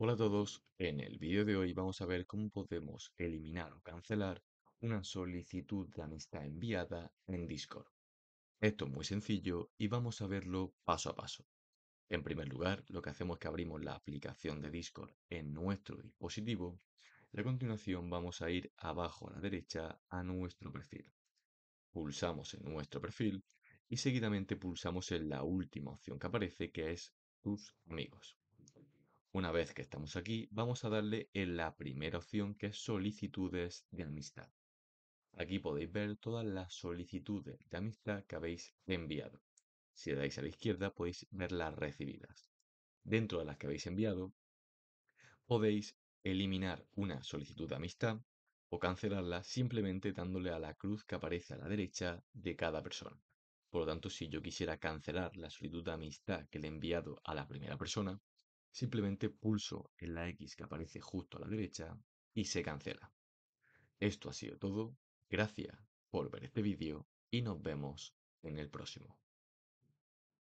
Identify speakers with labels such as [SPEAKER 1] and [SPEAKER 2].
[SPEAKER 1] Hola a todos, en el vídeo de hoy vamos a ver cómo podemos eliminar o cancelar una solicitud de amistad enviada en Discord. Esto es muy sencillo y vamos a verlo paso a paso. En primer lugar, lo que hacemos es que abrimos la aplicación de Discord en nuestro dispositivo y a continuación vamos a ir abajo a la derecha a nuestro perfil. Pulsamos en nuestro perfil y seguidamente pulsamos en la última opción que aparece que es tus amigos. Una vez que estamos aquí, vamos a darle en la primera opción que es solicitudes de amistad. Aquí podéis ver todas las solicitudes de amistad que habéis enviado. Si le dais a la izquierda podéis ver las recibidas. Dentro de las que habéis enviado, podéis eliminar una solicitud de amistad o cancelarla simplemente dándole a la cruz que aparece a la derecha de cada persona. Por lo tanto, si yo quisiera cancelar la solicitud de amistad que le he enviado a la primera persona, simplemente pulso en la X que aparece justo a la derecha y se cancela. Esto ha sido todo, gracias por ver este vídeo y nos vemos en el próximo.